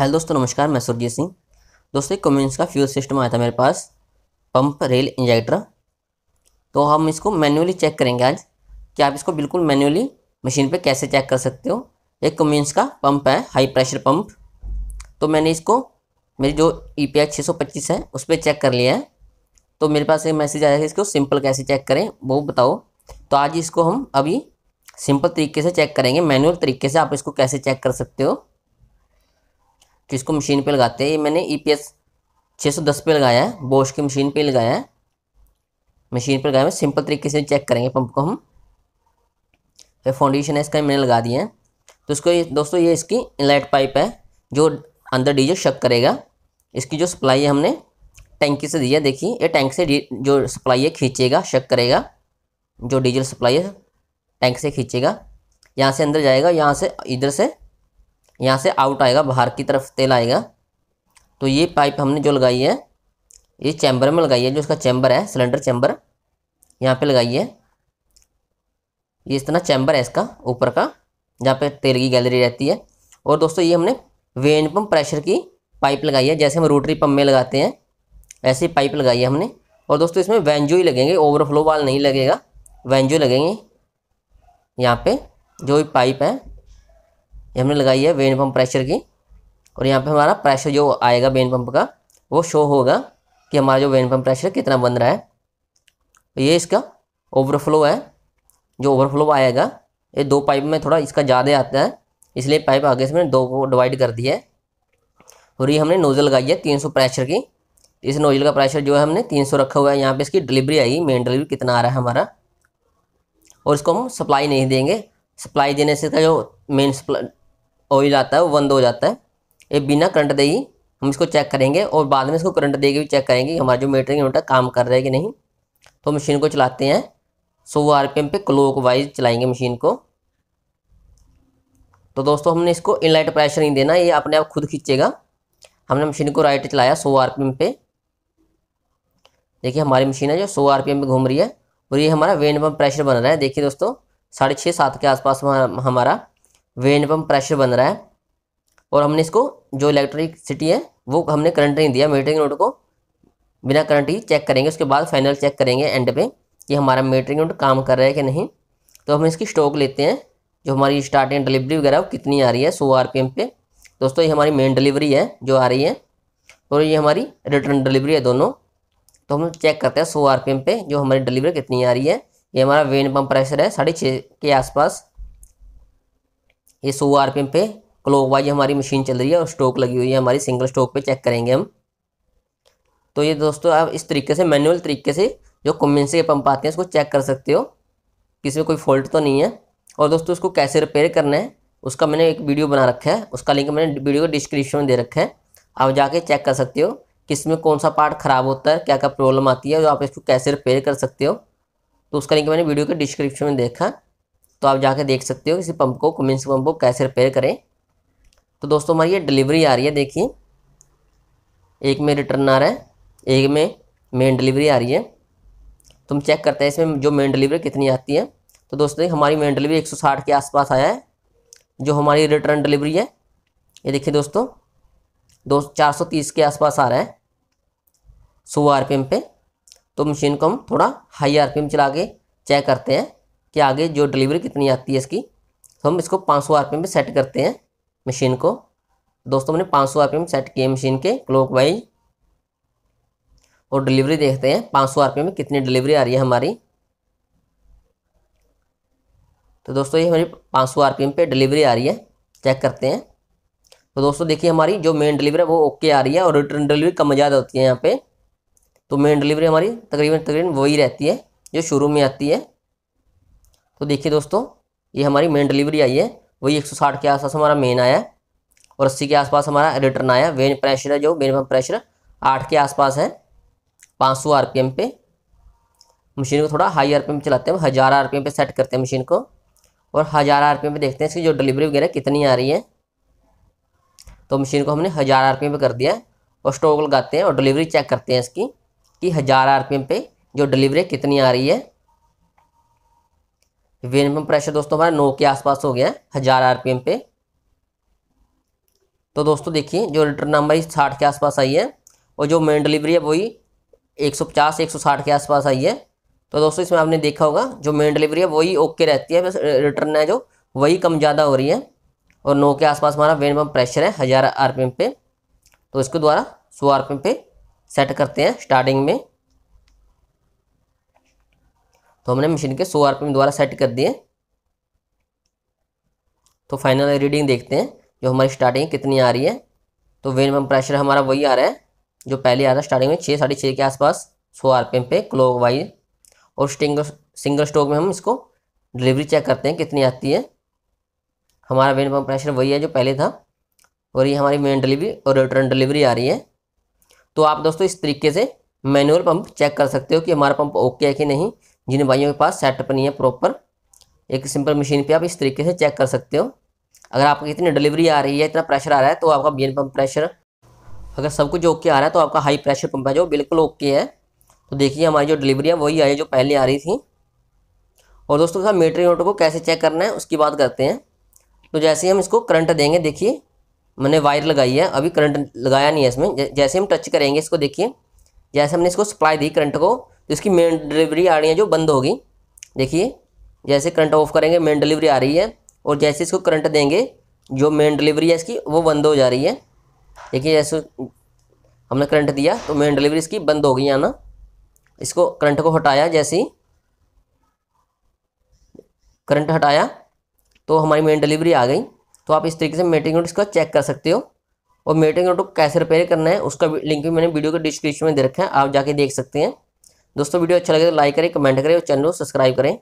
hello दोस्तों नमस्कार मैं सुरजीत सिंह दोस्तों एक कम्युनिस्ट का फ्यूल सिस्टम आया था मेरे पास पंप रेल इंजेक्टर तो हम इसको मैन्युअली चेक करेंगे आज कि आप इसको बिल्कुल मैन्युअली मशीन पे कैसे चेक कर सकते हो एक कम्युनिस्ट का पंप है हाई प्रेशर पंप तो मैंने इसको मेरी जो ई e पी है उस पर चेक कर लिया है तो मेरे पास एक मैसेज आया है इसको सिंपल कैसे चेक करें वो बताओ तो आज इसको हम अभी सिंपल तरीके से चेक करेंगे मैनुअल तरीके से आप इसको कैसे चेक कर सकते हो तो इसको मशीन पे लगाते हैं ये मैंने ई पी एस छः सौ दस पे लगाया है बोश की मशीन पे लगाया है मशीन पर लगाया मैं सिंपल तरीके से चेक करेंगे पंप को हम ये फाउंडेशन है इसका मैंने लगा दिया है तो इसको ये दोस्तों ये इसकी इनलाइट पाइप है जो अंदर डीजल शक करेगा इसकी जो सप्लाई है हमने टैंकी से दी है देखिए ये टैंक से जो सप्लाई है खींचेगा शक करेगा जो डीजल सप्लाई है टैंक से खींचेगा यहाँ से अंदर जाएगा यहाँ से इधर से यहाँ से आउट आएगा बाहर की तरफ तेल आएगा तो ये पाइप हमने जो लगाई है ये चैम्बर में लगाई है जो इसका चैम्बर है सिलेंडर चैम्बर यहाँ पे लगाई है ये इस तरह चैम्बर है इसका ऊपर का जहाँ पे तेल की गैलरी रहती है और दोस्तों ये हमने वेन पम्प प्रेशर की पाइप लगाई है जैसे हम रोटरी पम्प में लगाते हैं ऐसी पाइप लगाई है हमने और दोस्तों इसमें वेंजो ही लगेंगे ओवरफ्लो वाल नहीं लगेगा वेंजो लगेंगे यहाँ पर जो भी पाइप है ये हमने लगाई है वेन पम्प प्रेशर की और यहाँ पे हमारा प्रेशर जो आएगा वेन पम्प का वो शो होगा कि हमारा जो वेन पम्प प्रेशर कितना बन रहा है तो ये इसका ओवरफ्लो है जो ओवरफ्लो आएगा ये दो पाइप में थोड़ा इसका ज़्यादा आता है इसलिए पाइप आगे इसमें दो को डिवाइड कर दिया है और ये हमने नोज़ल लगाई है तीन सौ प्रेशर की इस नोज़ल का प्रेशर जो है हमने तीन सौ रखा हुआ है यहाँ पे इसकी डिलीवरी आई मेन डिलीवरी कितना आ रहा है हमारा और इसको हम सप्लाई नहीं देंगे सप्लाई देने से इसका जो मेन ऑयल आता है वो बंद हो जाता है ये बिना करंट दे ही हम इसको चेक करेंगे और बाद में इसको करंट दे के भी चेक करेंगे कि हमारा जो मीटर यूनिट मीटर काम कर रहा है कि नहीं तो मशीन को चलाते हैं सौ आर पी एम पे क्लोक वाइज चलाएंगे मशीन को तो दोस्तों हमने इसको इनलाइट प्रेशर नहीं देना ये अपने आप खुद खींचेगा हमने मशीन को राइट चलाया सौ आर पी एम पे देखिए हमारी मशीन है जो सौ आर पी एम पे घूम रही है और ये हमारा वेन पम्प प्रेशर बन रहा है देखिए दोस्तों साढ़े छः सात के आसपास हमारा वेन पम्प प्रेशर बन रहा है और हमने इसको जो इलेक्ट्रिकसिटी है वो हमने करंट नहीं दिया मीटरिंग नोट को बिना करंट ही चेक करेंगे उसके बाद फाइनल चेक करेंगे एंड पे कि हमारा मीटरिंग नोट काम कर रहा है कि नहीं तो हम इसकी स्टॉक लेते हैं जो हमारी स्टार्टिंग डिलीवरी वगैरह कितनी आ रही है सौ आर पे दोस्तों ये हमारी मेन डिलीवरी है जो आ रही है और ये हमारी रिटर्न डिलीवरी है दोनों तो हम चेक करते हैं सौ आर पे जो हमारी डिलीवरी कितनी आ रही है ये हमारा वेन पम्प प्रेशर है साढ़े छः के आसपास ये सौ आर पी एम पे क्लॉक वाइज हमारी मशीन चल रही है और स्टोक लगी हुई है हमारी सिंगल स्टोक पे चेक करेंगे हम तो ये दोस्तों आप इस तरीके से मैनुअल तरीके से जो कम्बेंसी के पंप आते हैं उसको चेक कर सकते हो किसी में कोई फॉल्ट तो नहीं है और दोस्तों इसको कैसे रिपेयर करना है उसका मैंने एक वीडियो बना रखा है उसका लिंक मैंने वीडियो को डिस्क्रिप्शन में दे रखा है आप जाके चेक कर सकते हो किस में कौन सा पार्ट ख़राब होता है क्या क्या प्रॉब्लम आती है और आप इसको कैसे रिपेयर कर सकते हो तो उसका लिंक मैंने वीडियो के डिस्क्रिप्शन में देखा तो आप जाके देख सकते हो किसी पंप को कमिंस पंप को कैसे रिपेयर करें तो दोस्तों हमारी ये डिलीवरी आ रही है देखिए एक में रिटर्न आ रहा है एक में मेन डिलीवरी आ रही है तो हम चेक करते हैं इसमें जो मेन डिलीवरी कितनी आती है तो दोस्तों हमारी मेन डिलीवरी 160 के आसपास आया है जो हमारी रिटर्न डिलीवरी है ये देखिए दोस्तों दो चार सौ तीस के आसपास आ रहा है सौ आर पे तो मशीन को हम थोड़ा हाई आर चला के चेक करते हैं कि आगे जो डिलीवरी कितनी आती है इसकी तो हम इसको पाँच सौ आर में सेट करते हैं मशीन को दोस्तों मैंने पाँच सौ आर में सेट किए मशीन के क्लॉक वाइज और डिलीवरी देखते हैं पाँच सौ आर में कितनी डिलीवरी आ रही है हमारी तो दोस्तों ये हमारी पाँच सौ आर पे डिलीवरी आ रही है चेक करते हैं तो दोस्तों देखिए हमारी जो मेन डिलीवरी है वो ओके आ रही है और रिटर्न डिलीवरी कम ज़्यादा होती है यहाँ पे तो मेन डिलीवरी हमारी तकरीबन तकरीबन वही रहती है जो शुरू में आती है तो देखिए दोस्तों ये हमारी मेन डिलीवरी आई है वही 160 के आसपास हमारा मेन आया है और अस्सी के आसपास हमारा रिटर्न आया वेन प्रेशर है जो वेन पम्प प्रेशर आठ के आसपास है पाँच सौ आर पी एम पे मशीन को थोड़ा हाई आर पी एम पे चलाते हैं हज़ार आर पी एम पे सेट करते हैं मशीन को और हज़ार आर पी एम पे देखते हैं इसकी जो डिलीवरी वगैरह कितनी आ रही है तो मशीन को हमने हज़ार आर पी एम पे कर दिया है और स्टॉक लगाते हैं और डिलीवरी चेक करते हैं इसकी कि हज़ार आर पी एम पे जो डिलीवरी कितनी आ रही है विनिमम प्रेशर दोस्तों हमारा नौ के आसपास हो गया है हज़ार आरपीएम पे तो दोस्तों देखिए जो रिटर्न नंबर साठ के आसपास आई है और जो मेन डिलीवरी है वही 150 160 के आसपास आई है तो दोस्तों इसमें आपने देखा होगा जो मेन डिलीवरी है वही ओके रहती है बस रिटर्न है जो वही कम ज़्यादा हो रही है और नौ के आसपास हमारा मिनिमम प्रेशर है हज़ार आर पे तो इसके द्वारा सौ आर पे सेट करते हैं स्टार्टिंग में तो हमने मशीन के सौ आरपीएम द्वारा सेट कर दिए तो फाइनल रीडिंग देखते हैं जो हमारी स्टार्टिंग कितनी आ रही है तो वेन पम्प प्रेशर हमारा वही आ रहा है जो पहले आ रहा है स्टार्टिंग में छः साढ़े छः के आसपास सौ एम पे क्लोक वाइज और स्टिंग सिंगल स्टोक में हम इसको डिलीवरी चेक करते हैं कितनी आती है हमारा वेन पम्प प्रेशर वही है जो पहले था और ये हमारी मेन डिलीवरी और रिटर्न डिलीवरी आ रही है तो आप दोस्तों इस तरीके से मैनुअल पंप चेक कर सकते हो कि हमारा पंप ओके है कि नहीं जिन भाइयों के पास सेटअप नहीं है प्रॉपर एक सिंपल मशीन पे आप इस तरीके से चेक कर सकते हो अगर आपकी इतनी डिलीवरी आ रही है इतना प्रेशर आ रहा है तो आपका बी पंप प्रेशर अगर सब कुछ ओके आ रहा है तो आपका हाई प्रेशर पंप है जो बिल्कुल ओके है तो देखिए हमारी जो डिलीवरी है वही आई है जो पहले आ रही थी और दोस्तों साहब मीटर यूनिट को कैसे चेक करना है उसकी बात करते हैं तो जैसे ही हम इसको करंट देंगे देखिए मैंने वायर लगाई है अभी करंट लगाया नहीं है इसमें जैसे हम टच करेंगे इसको देखिए जैसे हमने इसको सप्लाई दी करंट को इसकी मेन डिलीवरी आ रही है जो बंद होगी देखिए जैसे करंट ऑफ करेंगे मेन डिलीवरी आ रही है और जैसे इसको करंट देंगे जो मेन डिलीवरी है इसकी वो बंद हो जा रही है देखिए जैसे हमने करंट दिया तो मेन डिलीवरी इसकी बंद हो गई है ना इसको करंट को हटाया जैसे ही करंट हटाया तो हमारी मेन डिलीवरी आ गई तो आप इस तरीके से मेटिंग नोट इसको चेक कर सकते हो और मेटिंग नोट को कैसे रिपेयर करना है उसका लिंक भी मैंने वीडियो के डिस्क्रिप्शन में दे रखा है आप जाके देख सकते हैं दोस्तों वीडियो अच्छा लगे तो लाइक करें कमेंट करें और चैनल को सब्सक्राइब करें